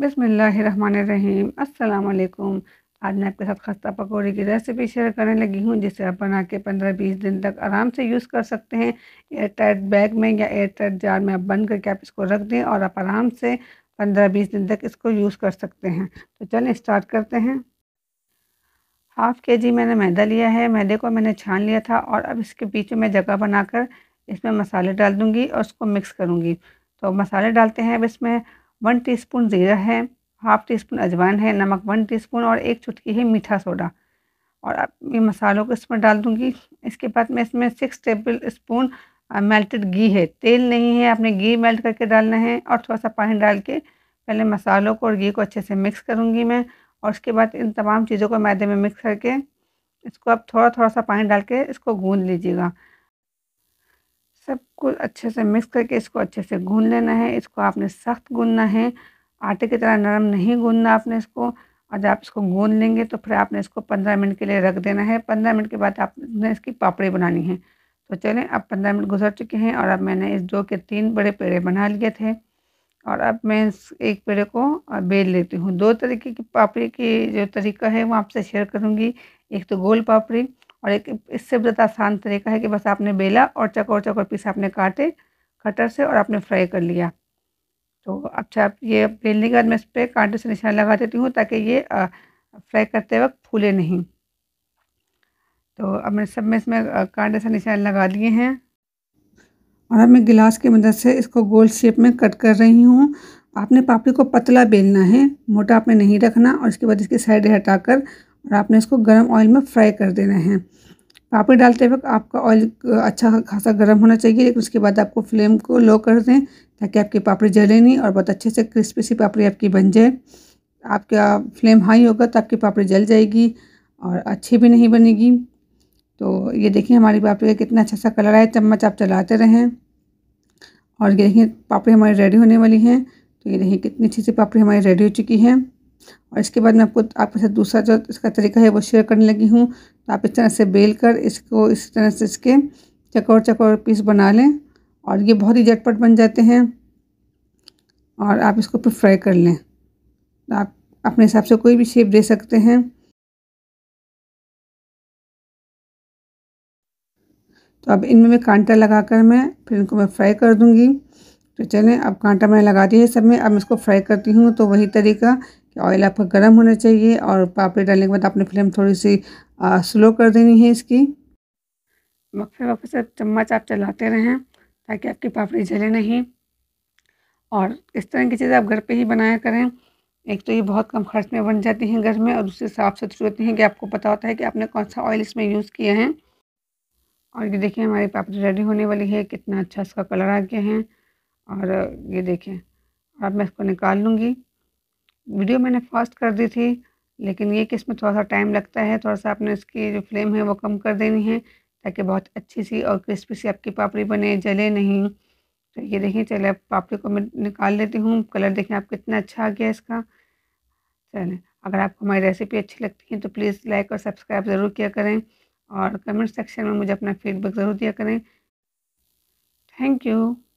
बिसमीम् अल्लाम आज मैं आपके साथ खस्ता पकौड़े की रेसिपी शेयर करने लगी हूँ जिसे आप बना के पंद्रह बीस दिन तक आराम से यूज़ कर सकते हैं एयर टाइट बैग में या एयर टाइट जार में आप बंद करके आप इसको रख दें और आप आराम से पंद्रह बीस दिन तक इसको यूज़ कर सकते हैं तो चलें स्टार्ट करते हैं हाफ़ के जी मैंने मैदा लिया है मैदे को मैंने छान लिया था और अब इसके बीच में जगह बनाकर इसमें मसाले डाल दूँगी और उसको मिक्स करूँगी तो मसाले डालते हैं अब इसमें वन टीस्पून ज़ीरा है हाफ़ टी स्पून अजवाइन है नमक वन टीस्पून और एक चुटकी है मीठा सोडा और अब ये मसालों को इसमें डाल दूँगी इसके बाद मैं इसमें सिक्स टेबल स्पून मेल्टेड घी है तेल नहीं है आपने घी मेल्ट करके डालना है और थोड़ा सा पानी डाल के पहले मसालों को और घी को अच्छे से मिक्स करूँगी मैं और उसके बाद इन तमाम चीज़ों को मैदे में मिक्स करके इसको आप थोड़ा थोड़ा सा पानी डाल के इसको गूँध लीजिएगा सब कुछ अच्छे से मिक्स करके इसको अच्छे से गून लेना है इसको आपने सख्त गूनना है आटे की तरह नरम नहीं गूनना आपने इसको और जब आप इसको गून लेंगे तो फिर आपने इसको पंद्रह मिनट के लिए रख देना है पंद्रह मिनट के बाद आपने इसकी पापड़ी बनानी है तो चलें अब पंद्रह मिनट गुजर चुके हैं और अब मैंने इस दो के तीन बड़े पेड़े बना लिए थे और अब मैं इस एक पेड़े को बेल लेती हूँ दो तरीके की पापड़ी की जो तरीका है वो आपसे शेयर करूँगी एक तो गोल पापड़ी और एक इससे ज़्यादा आसान तरीका है कि बस आपने बेला और चकोर चकोर पीस आपने काटे कटर से और आपने फ्राई कर लिया तो अच्छा ये बेलने के बाद मैं इस पर कांटे से निशान लगा देती हूँ ताकि ये फ्राई करते वक्त फूले नहीं तो अब मैंने सब में इसमें कांटे से निशान लगा दिए हैं और अब मैं गिलास की मदद से इसको गोल शेप में कट कर रही हूँ आपने पापड़ी को पतला बेलना है मोटा आपने नहीं रखना और इसके बाद इसकी साइड हटाकर और आपने इसको गर्म ऑयल में फ्राई कर देना है पापड़ डालते वक्त आपका ऑयल अच्छा खासा गर्म होना चाहिए लेकिन उसके बाद आपको फ्लेम को लो कर दें ताकि आपकी पापड़ी जले नहीं और बहुत अच्छे से क्रिस्पी सी पापड़ी आपकी बन जाए आपका फ्लेम हाई होगा तो आपकी पापड़ी जल जाएगी और अच्छी भी नहीं बनेगी तो ये देखिए हमारी पापड़ी का कितना अच्छा सा कलर आया चम्मच आप चलाते रहें और ये देखिए पापड़ी हमारी रेडी होने वाली हैं तो ये देखिए कितनी अच्छी सी पापड़ी हमारी रेडी हो चुकी है और इसके बाद मैं आपको आपके साथ दूसरा जो इसका तरीका है वो शेयर करने लगी हूँ तो आप इस तरह से बेल कर इसको इस तरह से इसके चकोर चकोर पीस बना लें और ये बहुत ही झटपट बन जाते हैं और आप इसको फिर फ्राई कर लें तो आप अपने हिसाब से कोई भी शेप दे सकते हैं तो अब इनमें मैं कांटा लगा कर मैं फिर इनको मैं फ्राई कर दूंगी तो चलें अब कांटा मैंने लगा दिया है सब में अब मैं इसको फ्राई करती हूँ तो वही तरीका ऑयल आपका गर्म होना चाहिए और पापड़ी डालने के बाद आपने फ्लेम थोड़ी सी आ, स्लो कर देनी है इसकी वक्फे वक्फे से चम्मच आप चलाते रहें ताकि आपकी पापड़ी जले नहीं और इस तरह की चीज़ें आप घर पे ही बनाया करें एक तो ये बहुत कम खर्च में बन जाती हैं घर में और दूसरी साफ़ सुथरी होती हैं कि आपको पता होता है कि आपने कौन सा ऑयल इसमें यूज़ किया है और ये देखिए हमारी पापड़ी रेडी होने वाली है कितना अच्छा इसका कलर आ गया है और ये देखें अब मैं इसको निकाल लूँगी वीडियो मैंने फास्ट कर दी थी लेकिन ये कि इसमें थोड़ा सा टाइम लगता है थोड़ा सा आपने इसकी जो फ्लेम है वो कम कर देनी है ताकि बहुत अच्छी सी और क्रिस्पी सी आपकी पापड़ी बने जले नहीं तो ये देखिए चले अब पापड़ी को मैं निकाल लेती हूँ कलर देखें आप कितना अच्छा आ गया इसका चलें अगर आपको हमारी रेसिपी अच्छी लगती है तो प्लीज़ लाइक और सब्सक्राइब ज़रूर किया करें और कमेंट सेक्शन में मुझे अपना फीडबैक ज़रूर दिया करें थैंक यू